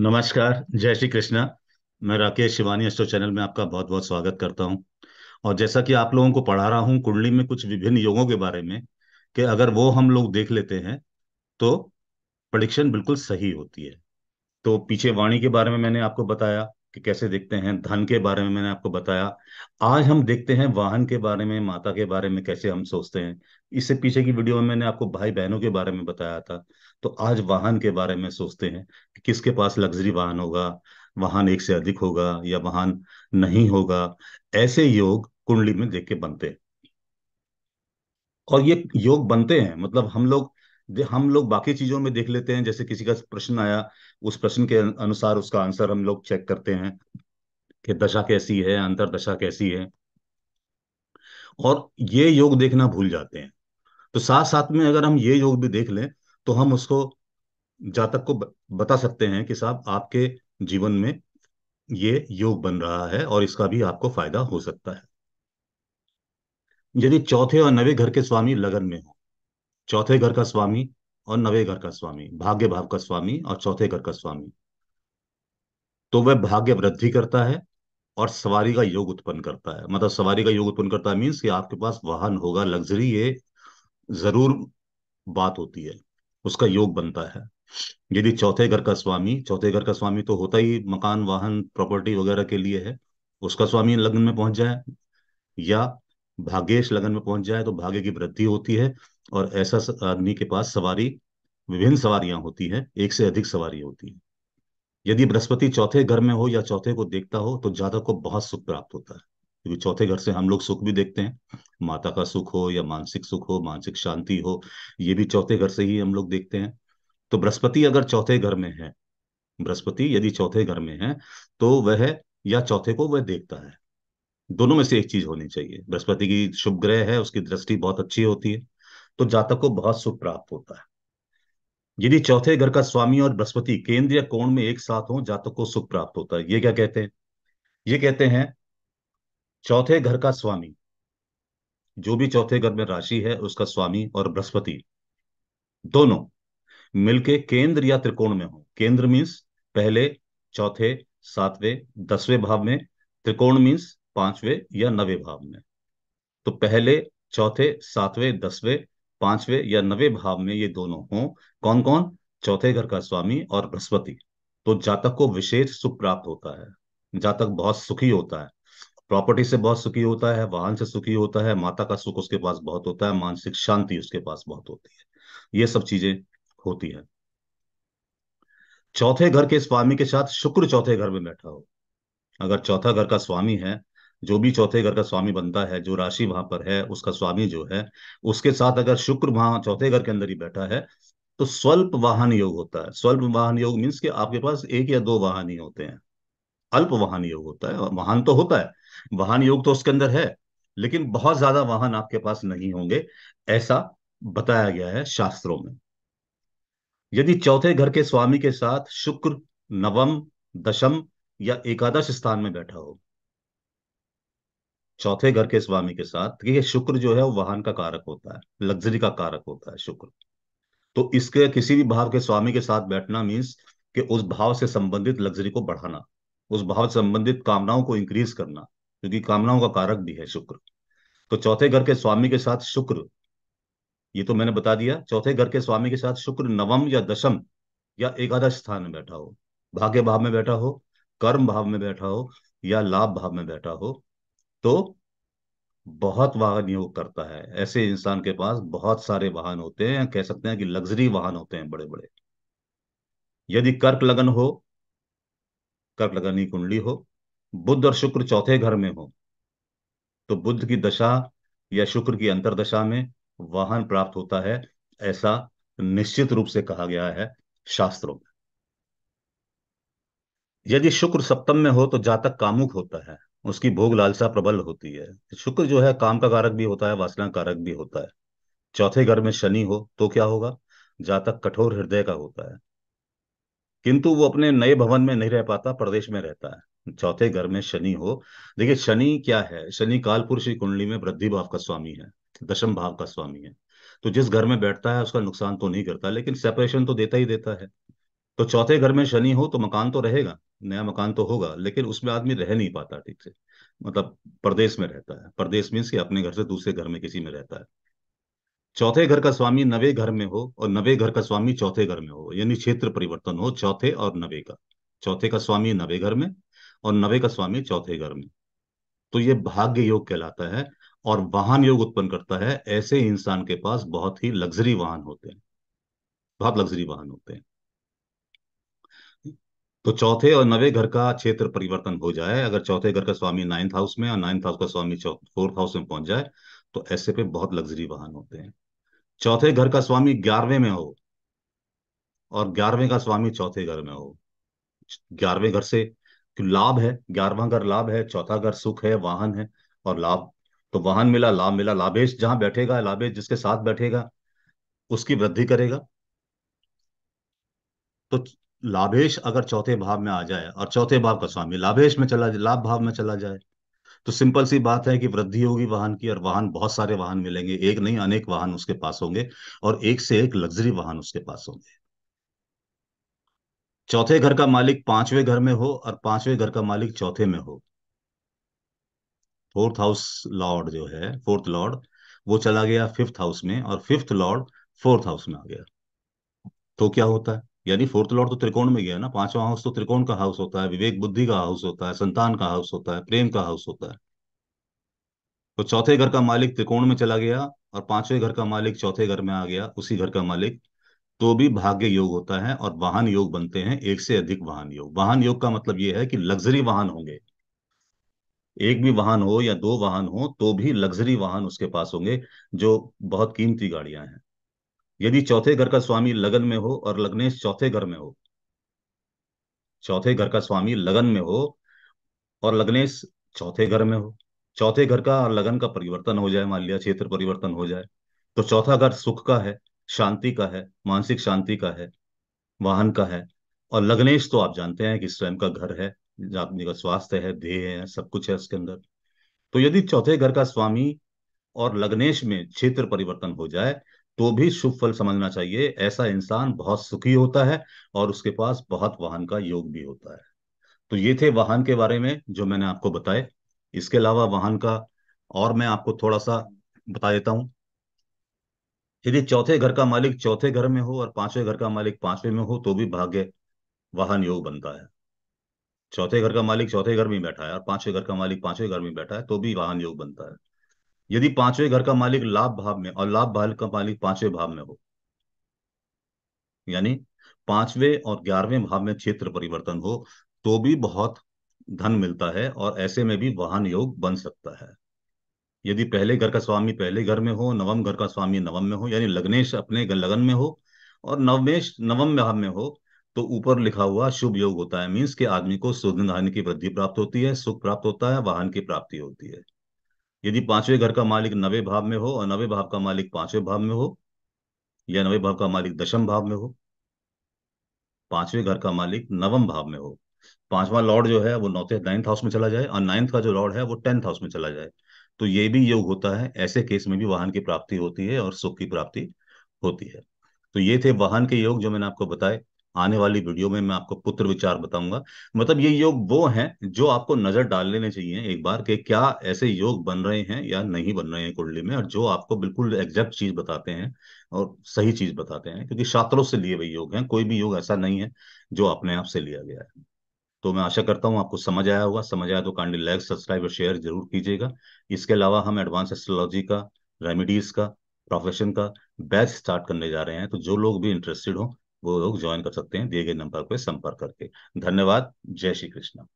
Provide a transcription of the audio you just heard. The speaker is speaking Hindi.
नमस्कार जय श्री कृष्णा मैं राकेश शिवानी अस्टो चैनल में आपका बहुत बहुत स्वागत करता हूं और जैसा कि आप लोगों को पढ़ा रहा हूं कुंडली में कुछ विभिन्न योगों के बारे में कि अगर वो हम लोग देख लेते हैं तो प्रडिक्शन बिल्कुल सही होती है तो पीछे वाणी के बारे में मैंने आपको बताया कि कैसे देखते हैं धन के बारे में मैंने आपको बताया आज हम देखते हैं वाहन के बारे में माता के बारे में कैसे हम सोचते हैं इससे पीछे की वीडियो में मैंने आपको भाई बहनों के बारे में बताया था तो आज वाहन के बारे में सोचते हैं कि किसके पास लग्जरी वाहन होगा वाहन एक से अधिक होगा या वाहन नहीं होगा ऐसे योग कुंडली में देख के बनते हैं और ये योग बनते हैं मतलब हम लोग हम लोग बाकी चीजों में देख लेते हैं जैसे किसी का प्रश्न आया उस प्रश्न के अनुसार उसका आंसर हम लोग चेक करते हैं कि दशा कैसी है अंतरदशा कैसी है और ये योग देखना भूल जाते हैं तो साथ साथ में अगर हम ये योग भी देख लें तो हम उसको जातक को बता सकते हैं कि साहब आपके जीवन में ये योग बन रहा है और इसका भी आपको फायदा हो सकता है यदि चौथे और नवे घर के स्वामी लगन में हो चौथे घर का स्वामी और नवे घर का स्वामी भाग्य भाव का स्वामी और चौथे घर का स्वामी तो वह भाग्य वृद्धि करता है और सवारी का योग उत्पन्न करता है मतलब सवारी का योग उत्पन्न करता है मीन्स कि आपके पास वाहन होगा लग्जरी ये जरूर बात होती है उसका योग बनता है यदि चौथे घर का स्वामी चौथे घर का स्वामी तो होता ही मकान वाहन प्रॉपर्टी वगैरह के लिए है उसका स्वामी लग्न में पहुंच जाए या भाग्येश लगन में पहुंच जाए तो भाग्य की वृद्धि होती है और ऐसा आदमी के पास सवारी विभिन्न सवारियां होती हैं एक से अधिक सवारी होती है यदि बृहस्पति चौथे घर में हो या चौथे को देखता हो तो जातक को बहुत सुख प्राप्त होता है क्योंकि चौथे घर से हम लोग सुख भी देखते हैं माता का सुख हो या मानसिक सुख हो मानसिक शांति हो ये भी चौथे घर से ही हम लोग देखते हैं तो बृहस्पति अगर चौथे घर में है बृहस्पति यदि चौथे घर में है तो वह या चौथे को वह देखता है दोनों में से एक चीज होनी चाहिए बृहस्पति की शुभ ग्रह है उसकी दृष्टि बहुत अच्छी होती है तो जातक को बहुत सुख प्राप्त होता है यदि चौथे घर का स्वामी और बृहस्पति केंद्रीय कोण में एक साथ हो जातक को सुख प्राप्त होता है ये क्या कहते हैं ये कहते हैं चौथे घर का स्वामी जो भी चौथे घर में राशि है उसका स्वामी और बृहस्पति दोनों मिलके केंद्र या त्रिकोण में हो केंद्र मीन्स पहले चौथे सातवें दसवें भाव में त्रिकोण मीन्स पांचवें या नवे भाव में तो पहले चौथे सातवें दसवें पांचवे या नवे भाव में ये दोनों हों कौन कौन चौथे घर का स्वामी और बृहस्पति तो जातक को विशेष सुख प्राप्त होता है जातक बहुत सुखी होता है प्रॉपर्टी से बहुत सुखी होता है वाहन से सुखी होता है माता का सुख उसके पास बहुत होता है मानसिक शांति उसके पास बहुत होती है ये सब चीजें होती है चौथे घर के स्वामी के साथ शुक्र चौथे घर में बैठा हो अगर चौथा घर का स्वामी है जो भी चौथे घर का स्वामी बनता है जो राशि वहां पर है उसका स्वामी जो है उसके साथ अगर शुक्र वहां चौथे घर के अंदर ही बैठा है तो स्वल्प वाहन योग होता है स्वल्प वाहन योग मीन्स कि आपके पास एक या दो वाहन ही होते हैं अल्प वाहन योग होता है वाहन तो होता है वाहन योग तो उसके अंदर है लेकिन बहुत ज्यादा वाहन आपके पास नहीं होंगे ऐसा बताया गया है शास्त्रों में यदि चौथे घर के स्वामी के साथ शुक्र नवम दशम या एकादश स्थान में बैठा हो चौथे घर के स्वामी के साथ क्योंकि तो शुक्र जो है वो वाहन का कारक होता है लग्जरी का कारक होता है शुक्र तो इसके किसी भी भाव के स्वामी के साथ बैठना मीन्स कि उस भाव से संबंधित लग्जरी को बढ़ाना उस भाव से संबंधित कामनाओं को इंक्रीज करना क्योंकि कामनाओं का कारक भी है शुक्र तो चौथे घर के स्वामी के साथ शुक्र ये तो मैंने बता दिया चौथे घर के स्वामी के साथ शुक्र नवम या दशम या एकादश स्थान में बैठा हो भाग्य भाव में बैठा हो कर्म भाव में बैठा हो या लाभ भाव में बैठा हो तो बहुत वाहन योग करता है ऐसे इंसान के पास बहुत सारे वाहन होते हैं कह सकते हैं कि लग्जरी वाहन होते हैं बड़े बड़े यदि कर्क लगन हो कर्क लगनी कुंडली हो बुद्ध और शुक्र चौथे घर में हो तो बुद्ध की दशा या शुक्र की अंतरदशा में वाहन प्राप्त होता है ऐसा निश्चित रूप से कहा गया है शास्त्रों में यदि शुक्र सप्तम में हो तो जातक कामुक होता है उसकी भोग लालसा प्रबल होती है शुक्र जो है काम का कारक भी होता है वासना कारक भी होता है चौथे घर में शनि हो तो क्या होगा जातक कठोर हृदय का होता है किंतु वो अपने नए भवन में नहीं रह पाता प्रदेश में रहता है चौथे घर में शनि हो देखिए शनि क्या है शनि कालपुर श्री कुंडली में वृद्धि भाव का स्वामी है दशम भाव का स्वामी है तो जिस घर में बैठता है उसका नुकसान तो नहीं करता लेकिन सेपरेशन तो देता ही देता है तो चौथे घर में शनि हो तो मकान तो रहेगा नया मकान तो होगा लेकिन उसमें आदमी रह नहीं पाता ठीक से मतलब परदेश में रहता है परदेश मीन्स कि अपने घर से दूसरे घर में किसी में रहता है चौथे घर का स्वामी नवे घर में हो और नवे घर का स्वामी चौथे घर में हो यानी क्षेत्र परिवर्तन हो चौथे और नवे का चौथे का स्वामी नवे घर में और नवे का स्वामी चौथे घर में तो ये भाग्य योग कहलाता है और वाहन योग उत्पन्न करता है ऐसे इंसान के पास बहुत ही लग्जरी वाहन होते हैं बहुत लग्जरी वाहन होते हैं तो चौथे और नवे घर का क्षेत्र परिवर्तन हो जाए अगर चौथे घर का स्वामी नाइन्थ हाउस में और नाइन्थ हाउस का स्वामी फोर्थ हाउस में पहुंच जाए तो ऐसे पे बहुत लग्जरी वाहन होते हैं चौथे घर का स्वामी ग्यारहवें में हो और ग्यारहवें का स्वामी चौथे घर में हो ग्यारहवें घर से तो लाभ है ग्यारहवा घर लाभ है चौथा घर सुख है वाहन है और लाभ तो वाहन मिला लाभ मिला लाभेश जहां बैठेगा लाभेश जिसके साथ बैठेगा उसकी वृद्धि करेगा तो लाभेश अगर चौथे भाव में आ जाए और चौथे भाव का स्वामी लाभेश में चला जाए लाभ भाव में चला जाए तो सिंपल सी बात है कि वृद्धि होगी वाहन की और वाहन बहुत सारे वाहन मिलेंगे एक नहीं अनेक वाहन उसके पास होंगे और एक से एक लग्जरी वाहन उसके पास होंगे चौथे घर का मालिक पांचवें घर में हो और पांचवें घर का मालिक चौथे में हो फोर्थ हाउस लॉर्ड जो है फोर्थ लॉर्ड वो चला गया फिफ्थ हाउस में और फिफ्थ लॉर्ड फोर्थ हाउस में आ गया तो क्या होता है यानी फोर्थ लॉर्ड तो त्रिकोण में गया ना पांचवा हाउस तो त्रिकोण का हाउस होता है विवेक बुद्धि का हाउस होता है संतान का हाउस होता है प्रेम का हाउस होता है तो चौथे घर का मालिक त्रिकोण में चला गया और पांचवें घर का मालिक चौथे घर में आ गया उसी घर का मालिक तो भी भाग्य योग होता है और वाहन योग बनते हैं एक से अधिक वाहन योग वाहन योग का मतलब यह है कि लग्जरी वाहन होंगे एक भी वाहन हो या दो वाहन हो तो भी लग्जरी वाहन उसके पास होंगे जो बहुत कीमती गाड़ियां हैं यदि चौथे घर का स्वामी लगन में हो और लग्नेश चौथे घर में हो चौथे घर का स्वामी लगन में हो और लग्नेश चौथे घर में हो चौथे घर का और लगन का परिवर्तन हो जाए मान लिया क्षेत्र परिवर्तन हो जाए तो चौथा घर सुख का है शांति का है मानसिक शांति का है वाहन का है और लग्नेश तो आप जानते हैं कि स्वयं का घर है आदमी का स्वास्थ्य है देह है सब कुछ है उसके अंदर तो यदि चौथे घर का स्वामी और लग्नेश में क्षेत्र परिवर्तन हो जाए तो भी शुभ फल समझना चाहिए ऐसा इंसान बहुत सुखी होता है और उसके पास बहुत वाहन का योग भी होता है तो ये थे वाहन के बारे में जो मैंने आपको बताए इसके अलावा वाहन का और मैं आपको थोड़ा सा बता देता हूं यदि चौथे घर का मालिक चौथे घर में हो और पांचवें घर का मालिक पांचवें में हो तो भी भाग्य वाहन योग बनता है चौथे घर का मालिक चौथे घर में बैठा है और पांचवें घर का मालिक पांचवें घर में बैठा है तो भी वाहन योग बनता है यदि पांचवें घर का मालिक लाभ भाव में और लाभ भाव का मालिक पांचवें भाव में हो यानी पांचवें और ग्यारहवें भाव में क्षेत्र परिवर्तन हो तो भी बहुत धन मिलता है और ऐसे में भी वाहन योग बन सकता है यदि पहले घर का स्वामी पहले घर में हो नवम घर का स्वामी नवम में हो यानी लग्नेश अपने लगन में हो और नवमेश नवम भाव में हो तो ऊपर लिखा हुआ शुभ योग होता है मीन्स के आदमी को सुधन की वृद्धि प्राप्त होती है सुख प्राप्त होता है वाहन की प्राप्ति होती है यदि पांचवें घर का मालिक नवे भाव में हो और नवे भाव का मालिक पांचवें भाव में हो या नवे भाव का मालिक दशम भाव में हो पांचवें घर का मालिक नवम भाव में हो पांचवा लॉर्ड जो है वो नौते नाइन्थ हाउस में चला जाए और नाइन्थ का जो लॉर्ड है वो टेंथ हाउस में चला जाए तो ये भी योग होता है ऐसे केस में भी वाहन की प्राप्ति होती है और सुख की प्राप्ति होती है तो ये थे वाहन के योग जो मैंने आपको बताए आने वाली वीडियो में मैं आपको पुत्र विचार बताऊंगा मतलब ये योग वो हैं जो आपको नजर डाल लेने चाहिए एक बार कि क्या ऐसे योग बन रहे हैं या नहीं बन रहे हैं कुंडली में और जो आपको बिल्कुल एग्जैक्ट चीज बताते हैं और सही चीज बताते हैं क्योंकि शास्त्रों से लिए हुए योग हैं कोई भी योग ऐसा नहीं है जो अपने आप से लिया गया है तो मैं आशा करता हूँ आपको समझ आया होगा समझ आया तो कांडी लाइक सब्सक्राइब और शेयर जरूर कीजिएगा इसके अलावा हम एडवांस एस्ट्रोलॉजी का रेमिडीज का प्रोफेशन का बैच स्टार्ट करने जा रहे हैं तो जो लोग भी इंटरेस्टेड हो वो लोग ज्वाइन कर सकते हैं दिए गए नंबर पर संपर्क करके धन्यवाद जय श्री कृष्ण